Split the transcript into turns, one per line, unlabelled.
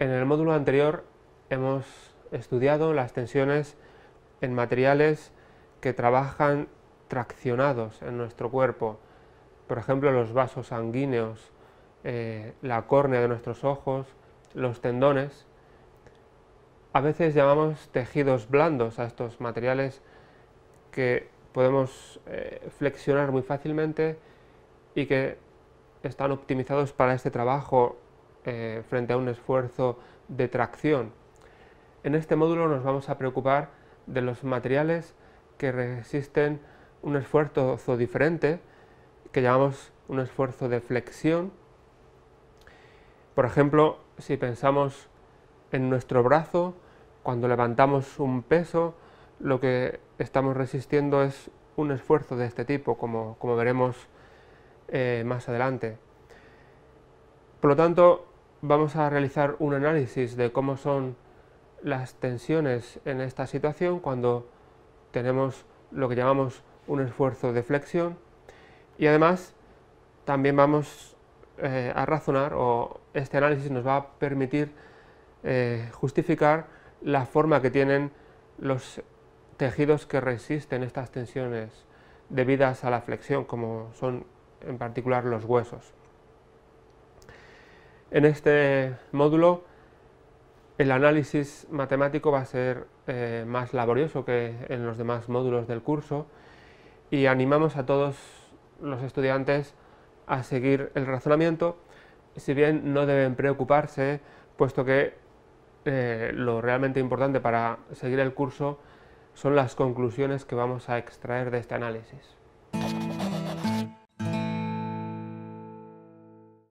En el módulo anterior hemos estudiado las tensiones en materiales que trabajan traccionados en nuestro cuerpo, por ejemplo los vasos sanguíneos, eh, la córnea de nuestros ojos, los tendones. A veces llamamos tejidos blandos a estos materiales que podemos eh, flexionar muy fácilmente y que están optimizados para este trabajo eh, frente a un esfuerzo de tracción. En este módulo nos vamos a preocupar de los materiales que resisten un esfuerzo diferente, que llamamos un esfuerzo de flexión. Por ejemplo, si pensamos en nuestro brazo, cuando levantamos un peso, lo que estamos resistiendo es un esfuerzo de este tipo, como, veremos eh, más adelante. Por lo tanto, vamos a realizar un análisis de cómo son las tensiones en esta situación cuando tenemos lo que llamamos un esfuerzo de flexión y además también vamos eh, a razonar o este análisis nos va a permitir eh, justificar la forma que tienen los tejidos que resisten estas tensiones debidas a la flexión como son en particular los huesos. En este módulo el análisis matemático va a ser eh, más laborioso que en los demás módulos del curso y animamos a todos los estudiantes a seguir el razonamiento, si bien no deben preocuparse, puesto que eh, lo realmente importante para seguir el curso son las conclusiones que vamos a extraer de este análisis.